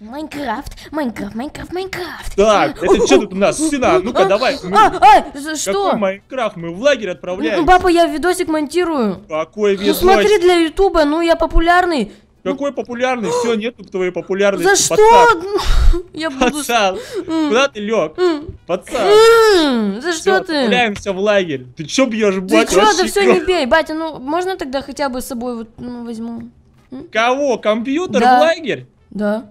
Майнкрафт, Майнкрафт, Майнкрафт, Майнкрафт. Так, это что тут у нас? Сына, ну-ка давай. А, а, э, за что? Какой Майнкрафт? Мы в лагерь отправляем. Папа, я видосик монтирую. Какой ну, видосик? Ну смотри, для Ютуба, ну я популярный. Какой популярный? Все, нету твоей популярности. За что? Я буду... Пацан, куда ты лег? Пацан. За что ты? Отправляемся в лагерь. Ты что бьешь, батя? Ты что, да все не бей. Батя, ну можно тогда хотя бы с собой вот ну, возьму? Кого? Компьютер в лагерь? Да.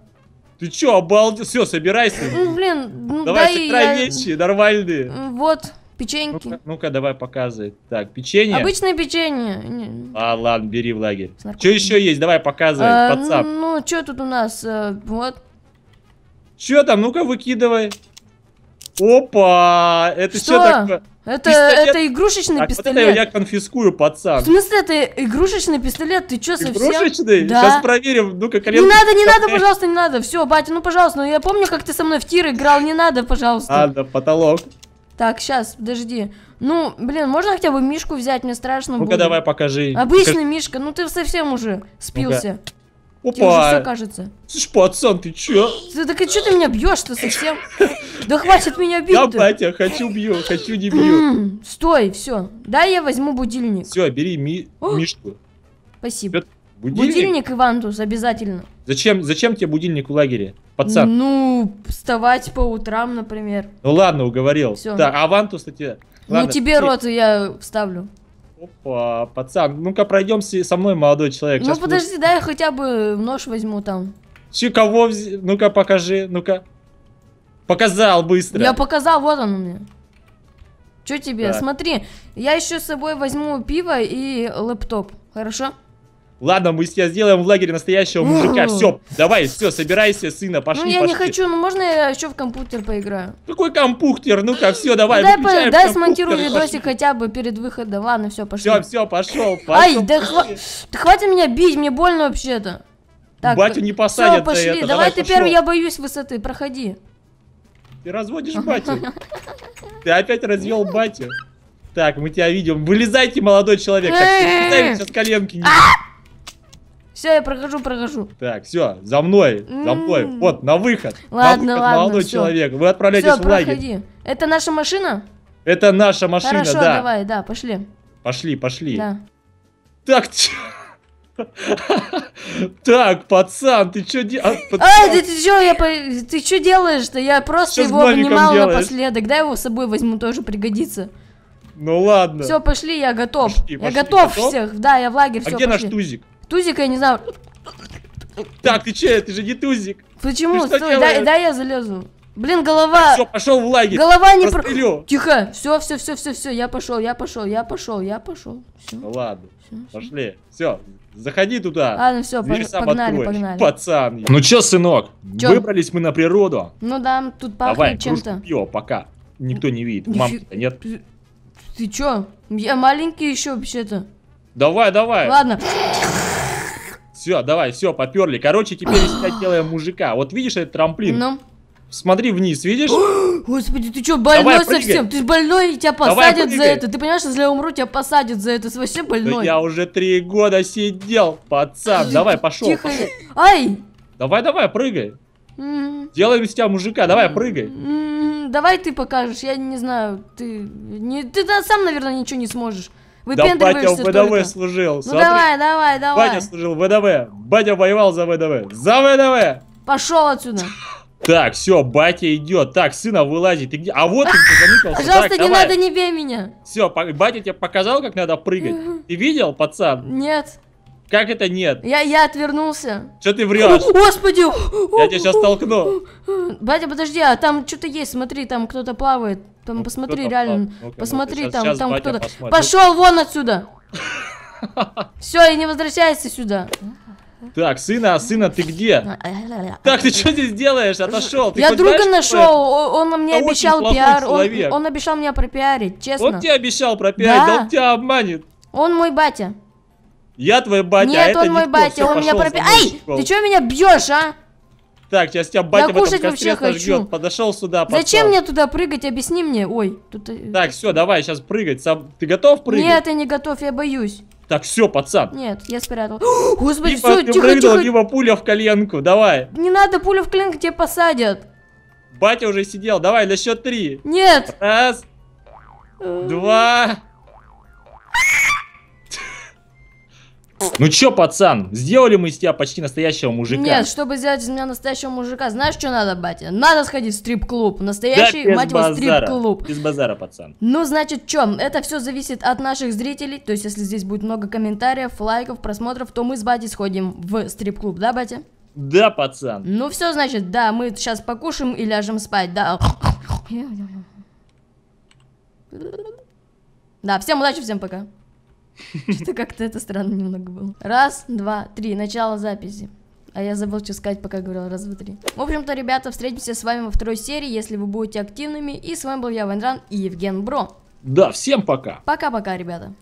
Ты чё, обалдел? Все, собирайся. Ну Блин, ну Давай, дай я... вещи нормальные. Вот, печеньки. Ну-ка, ну давай показывай. Так, печенье. Обычное печенье. А, ладно, бери в лагерь. Что еще есть? Давай, показывай, а, пацан. Ну, что тут у нас? Э, вот. Че там? Ну-ка, выкидывай. Опа! Это что, что такое? Это, пистолет... это игрушечный так, пистолет. Вот это я конфискую, пацан. В смысле, это игрушечный пистолет? Ты что, совсем? Игрушечный? Да. Сейчас проверим. ну как колено. Не надо, не надо, пожалуйста, не надо. Все, батя, ну, пожалуйста. Ну, я помню, как ты со мной в тир играл. Не надо, пожалуйста. Ладно, потолок. Так, сейчас, подожди. Ну, блин, можно хотя бы мишку взять? Мне страшно Ну-ка, давай, покажи. Обычный Покаж... мишка. Ну, ты совсем уже спился. Ну Опа! Тебе уже все кажется. Слышь, пацан, ты че? Ты, так и что ты меня бьешь-то совсем? Да хватит меня бить. Да, батя, хочу бью, хочу не бью. Стой, все. Дай я возьму будильник. Все, бери ми мишку. Спасибо. Будильник? будильник и обязательно. Зачем, зачем тебе будильник в лагере, пацан? Ну, вставать по утрам, например. Ну ладно, уговорил. Все. Так, а вантус-то тебе? Ладно, ну тебе рот я вставлю. Опа, пацан, ну-ка пройдемся со мной, молодой человек. Ну подожди, буду... дай я хотя бы нож возьму там. Че, кого вз... Ну-ка покажи, ну-ка. Показал быстро. Я показал, вот он у меня. Че тебе? Так. Смотри, я еще с собой возьму пиво и лэптоп, хорошо? Ладно, мы сейчас сделаем в лагере настоящего мужика. Все, давай, все, собирайся, сына, ну, пошли. Ну я пошли. не хочу, ну можно я еще в компьютер поиграю? Какой компьютер? Ну-ка, все, давай. дай, по, дай смонтирую видосик хотя бы перед выходом. Ладно, все, пошли. Все, все, пошел, пошел. Ай, да, хва да хватит меня бить, мне больно вообще-то. Батю не посадят. Все, пошли, это. давай, давай ты пошел. первый, я боюсь высоты, проходи. Ты разводишь батю. Ты опять развел батю. Так, мы тебя видим. Вылезайте, молодой человек. Так, сейчас коленки. Не... Все, я прохожу, прохожу. Так, все, за мной, за мной. Вот, на выход. Ладно, на выход, ладно, молодой всё. человек. Вы отправляйтесь всё, в лагерь. проходи. Это наша машина? Это наша машина, Хорошо, да. давай, да, пошли. Пошли, пошли. Да. Так, так, пацан, ты что делаешь? Ай, ты что, я по... ты что делаешь-то? Я просто Что его гномиком обнимал делаешь? напоследок. да? его с собой возьму, тоже пригодится. Ну ладно. Все, пошли, я готов. Пошли, я пошли, готов, готов? всех. Да, я в лагерь. А всё, где наш тузик? Тузик, я не знаю. Так, ты че, ты же не тузик. Почему? Ты Стой, дай, дай я залезу. Блин, голова. Все, пошел в лагерь. Голова не про. Тихо. Все, все, все, все, все. Я пошел, я пошел, я пошел, я пошел. Все. Ну, ладно. Все, пошли. Все. Заходи туда. Ладно, все, Дверь погнали, погнали. Пацан. Ну че, сынок, Чё? выбрались мы на природу. Ну да, тут пахнет чем-то. Пьё, пока. Никто не видит. Мам, нет. Ты че? Я маленький еще вообще-то. Давай, давай. Ладно. Все, давай, все, поперли. Короче, теперь искать тело мужика. Вот видишь этот трамплин? Ну. Смотри вниз, видишь? Господи, ты что, больной Давай, совсем? Ты больной, тебя посадят Давай, за это. Ты понимаешь, если я умру, тебя посадят за это. Ты вообще больной. Да я уже три года сидел, пацан. Давай, пошел. Тихо. Пошел. Ай! Давай, давай, прыгай. М-м-м. Делаем из тебя мужика, давай, прыгай. М-м-м. давай ты покажешь, я не знаю, ты... Не, ты сам, наверное, ничего не сможешь. Выпендриваешься да, батя в ВДВ служил. Ну Смотри. давай, давай, давай. Батя служил в ВДВ. Батя воевал за ВДВ. За ВДВ! Пошел отсюда. Так, все, батя идет. Так, сына, вылази. Ты где? А вот ты заметился. Пожалуйста, так, не давай. надо, не бей меня. Все, батя тебе показал, как надо прыгать. Ты видел, пацан? Нет. Как это нет? Я, я отвернулся. Что ты врешь? Господи! Я тебя сейчас толкну. Батя, подожди, а там что-то есть, смотри, там кто-то плавает. Там ну, посмотри, реально. ну посмотри, сейчас, там, сейчас там кто-то. Пошел вон отсюда! Все, и не возвращайся сюда. Так, сына, сына ты где? Так, ты что здесь делаешь? Отошел. я друга нашел, он, он мне обещал пиар, он, обещал меня пропиарить, честно. Он тебе обещал пропиарить, да, он тебя обманет. Он мой батя. Я твой батя, а Нет, а он мой батя, он меня пропиарит. Ай, ты что меня бьешь, а? Так, сейчас тебя батя в этом костре сожгет. Подошел сюда, подстал. Зачем мне туда прыгать? Объясни мне. Ой, тут... Э, так, все, давай, сейчас прыгать. Сам... Ты готов прыгать? Нет, я не готов, я боюсь. Так, все, пацан. Нет, я спрятал. господи, Дима, все, ты тихо, прыгнул, тихо. Дима, пуля в коленку, давай. Не надо пуля в коленку, тебя посадят. Батя уже сидел, давай, на счет три. Нет. Раз, э. два, Ну чё, пацан, сделали мы из тебя почти настоящего мужика. Нет, чтобы сделать из меня настоящего мужика, знаешь, что надо, батя? Надо сходить в стрип-клуб. Настоящий, да, мать его, стрип-клуб. Без базара, пацан. Ну, значит, чё, это все зависит от наших зрителей. То есть, если здесь будет много комментариев, лайков, просмотров, то мы с батей сходим в стрип-клуб, да, батя? Да, пацан. Ну все, значит, да, мы сейчас покушаем и ляжем спать, да. Да, всем удачи, всем пока. Что-то как-то это странно немного было. Раз, два, три, начало записи. А я забыл, что сказать, пока говорил раз, два, три. В общем-то, ребята, встретимся с вами во второй серии, если вы будете активными. И с вами был я, Вайнран и Евген Бро. Да, всем пока. Пока-пока, ребята.